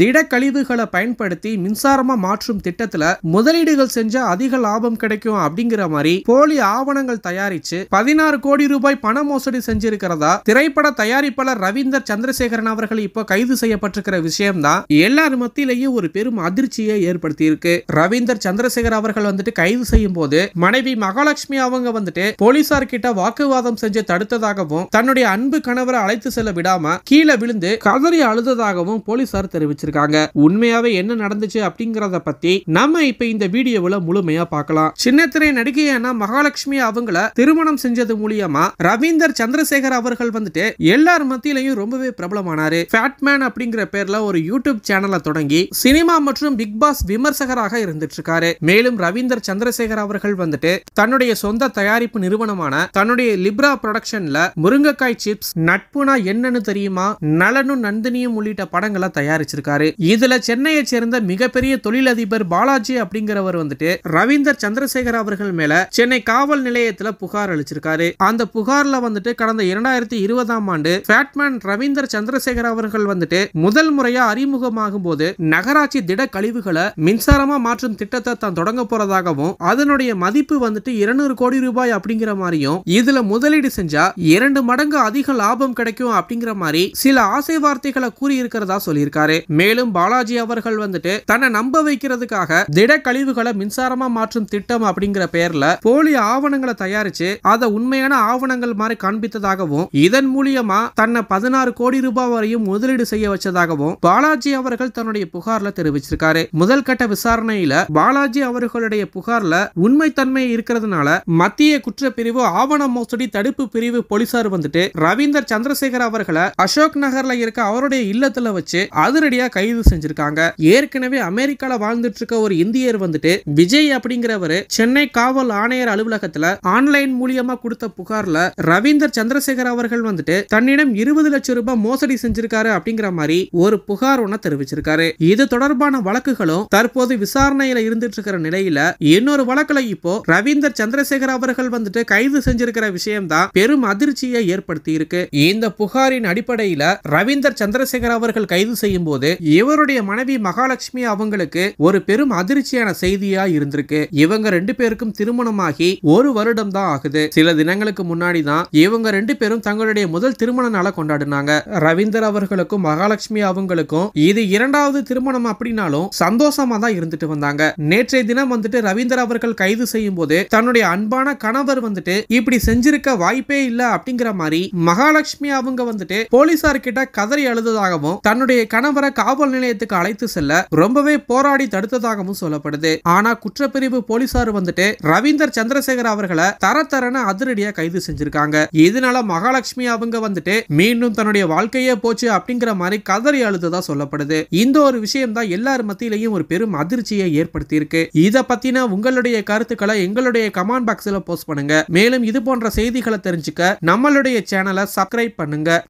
திடக்கழிவுகளை பயன்படுத்தி மின்சாரமா மாற்றும் திட்டத்துல முதலீடுகள் செஞ்சா அதிக லாபம் கிடைக்கும் அப்படிங்கிற மாதிரி போலி ஆவணங்கள் தயாரிச்சு பதினாறு கோடி ரூபாய் பண மோசடி செஞ்சிருக்கிறதா திரைப்பட தயாரிப்பாளர் ரவீந்தர் சந்திரசேகரன் அவர்கள் இப்ப கைது செய்யப்பட்டிருக்கிற விஷயம்தான் எல்லார் மத்தியிலேயே ஒரு பெரும் அதிர்ச்சியை ஏற்படுத்தி இருக்கு ரவீந்தர் சந்திரசேகர் அவர்கள் வந்துட்டு கைது செய்யும் போது மனைவி மகாலட்சுமி அவங்க வந்துட்டு போலீசார் கிட்ட வாக்குவாதம் செஞ்சு தடுத்ததாகவும் தன்னுடைய அன்பு கணவரை அழைத்து செல்ல விடாம கீழே விழுந்து கதறி அழுததாகவும் போலீசார் தெரிவித்தார் ஆரம்பிச்சிருக்காங்க உண்மையாவே என்ன நடந்துச்சு அப்படிங்கறத பத்தி நம்ம இப்ப இந்த வீடியோவில் முழுமையா பார்க்கலாம் சின்னத்திரை நடிகையான மகாலட்சுமி அவங்கள திருமணம் செஞ்சது மூலியமா ரவீந்தர் சந்திரசேகர் அவர்கள் வந்துட்டு எல்லார் மத்தியிலையும் ரொம்பவே பிரபலமானாரு ஃபேட்மேன் அப்படிங்கிற பேர்ல ஒரு யூடியூப் சேனலை தொடங்கி சினிமா மற்றும் பிக் பாஸ் விமர்சகராக இருந்துட்டு இருக்காரு மேலும் ரவீந்தர் சந்திரசேகர் அவர்கள் வந்துட்டு தன்னுடைய சொந்த தயாரிப்பு நிறுவனமான தன்னுடைய லிப்ரா ப்ரொடக்ஷன்ல முருங்கைக்காய் சிப்ஸ் நட்புனா என்னன்னு தெரியுமா நலனும் நந்தினியும் உள்ளிட்ட படங்களை தயாரிச்சிருக்காரு இருக்காரு இதுல சென்னையை சேர்ந்த மிகப்பெரிய தொழிலதிபர் பாலாஜி அப்படிங்கிறவர் வந்துட்டு ரவீந்தர் சந்திரசேகர் அவர்கள் மேல சென்னை காவல் நிலையத்துல புகார் அளிச்சிருக்காரு அந்த புகார்ல வந்துட்டு கடந்த இரண்டாயிரத்தி இருபதாம் ஆண்டு பேட்மேன் ரவீந்தர் சந்திரசேகர் அவர்கள் வந்துட்டு முதல் முறையா அறிமுகமாகும் போது நகராட்சி திட கழிவுகளை மின்சாரமா மாற்றும் திட்டத்தை தான் தொடங்க போறதாகவும் அதனுடைய மதிப்பு வந்துட்டு இருநூறு கோடி ரூபாய் அப்படிங்கிற மாதிரியும் இதுல முதலீடு செஞ்சா இரண்டு மடங்கு அதிக லாபம் கிடைக்கும் அப்படிங்கிற மாதிரி சில ஆசை வார்த்தைகளை கூறி இருக்கிறதா சொல்லியிருக்காரு மேலும் பாலாஜி அவர்கள் வந்துட்டு தன்னை நம்ப வைக்கிறதுக்காக திட கழிவுகளை மின்சாரமா மாற்றும் திட்டம் அப்படிங்கிற பேர்ல போலி ஆவணங்களை தயாரிச்சு அதை உண்மையான ஆவணங்கள் மாதிரி காண்பித்ததாகவும் இதன் மூலியமா தன்னை பதினாறு கோடி ரூபாய் வரையும் முதலீடு செய்ய வச்சதாகவும் பாலாஜி அவர்கள் தன்னுடைய புகார்ல தெரிவிச்சிருக்காரு முதல் கட்ட விசாரணையில பாலாஜி அவர்களுடைய புகார்ல உண்மைத்தன்மை இருக்கிறதுனால மத்திய குற்றப்பிரிவு ஆவண மோசடி தடுப்பு பிரிவு போலீசார் வந்துட்டு ரவீந்தர் சந்திரசேகர் அவர்களை அசோக் நகர்ல இருக்க அவருடைய இல்லத்துல வச்சு அதிரடியா கைது செஞ்சிருக்காங்க ஏற்கனவே அமெரிக்கால வாழ்ந்துட்டு இருக்க ஒரு இந்தியர் வந்துட்டு விஜய் அப்படிங்கிறவரு சென்னை காவல் ஆணையர் அலுவலகத்துல ஆன்லைன் மூலியமா கொடுத்த புகார்ல ரவீந்தர் சந்திரசேகர் அவர்கள் வந்துட்டு தன்னிடம் இருபது லட்சம் ரூபாய் மோசடி செஞ்சிருக்காரு அப்படிங்கிற மாதிரி ஒரு புகார் ஒன்ன தெரிவிச்சிருக்காரு இது தொடர்பான வழக்குகளும் தற்போது விசாரணையில இருந்துட்டு இருக்கிற நிலையில இன்னொரு வழக்குல இப்போ ரவீந்தர் சந்திரசேகர் அவர்கள் வந்துட்டு கைது செஞ்சிருக்கிற விஷயம் தான் பெரும் அதிர்ச்சியை ஏற்படுத்தி இருக்கு இந்த புகாரின் அடிப்படையில ரவீந்தர் சந்திரசேகர் அவர்கள் கைது செய்யும் போது இவருடைய மனைவி மகாலட்சுமி அவங்களுக்கு ஒரு பெரும் அதிர்ச்சியான செய்தியா இருந்திருக்கு இவங்க ரெண்டு பேருக்கும் திருமணமாகி ஒரு வருடம் தான் ஆகுது சில தினங்களுக்கு முன்னாடி தான் இவங்க ரெண்டு பேரும் தங்களுடைய முதல் திருமண நாளை கொண்டாடினாங்க ரவீந்தர் அவர்களுக்கும் மகாலட்சுமி அவங்களுக்கும் இது இரண்டாவது திருமணம் அப்படின்னாலும் சந்தோஷமா தான் இருந்துட்டு வந்தாங்க நேற்றைய தினம் வந்துட்டு ரவீந்தர் அவர்கள் கைது செய்யும் போது தன்னுடைய அன்பான கணவர் வந்துட்டு இப்படி செஞ்சிருக்க வாய்ப்பே இல்ல அப்படிங்கிற மாதிரி மகாலட்சுமி அவங்க வந்துட்டு போலீசார் கிட்ட கதறி அழுததாகவும் தன்னுடைய கணவரை காவல் நிலையத்துக்கு அழைத்து செல்ல ரொம்பவே போராடி தடுத்ததாகவும் சொல்லப்படுது ஆனா குற்றப்பிரிவு போலீசார் வந்துட்டு ரவீந்தர் சந்திரசேகர் அவர்களை தர தரன அதிரடியா கைது செஞ்சிருக்காங்க இதனால மகாலட்சுமி அவங்க வந்துட்டு மீண்டும் தன்னுடைய வாழ்க்கையே போச்சு அப்படிங்கிற மாதிரி கதறி அழுதுதான் சொல்லப்படுது இந்த ஒரு விஷயம் தான் எல்லார் மத்தியிலையும் ஒரு பெரும் அதிர்ச்சியை ஏற்படுத்தி இருக்கு இதை பத்தின உங்களுடைய கருத்துக்களை எங்களுடைய கமெண்ட் பாக்ஸ்ல போஸ்ட் பண்ணுங்க மேலும் இது போன்ற செய்திகளை தெரிஞ்சுக்க நம்மளுடைய சேனலை சப்ஸ்கிரைப் பண்ணுங்க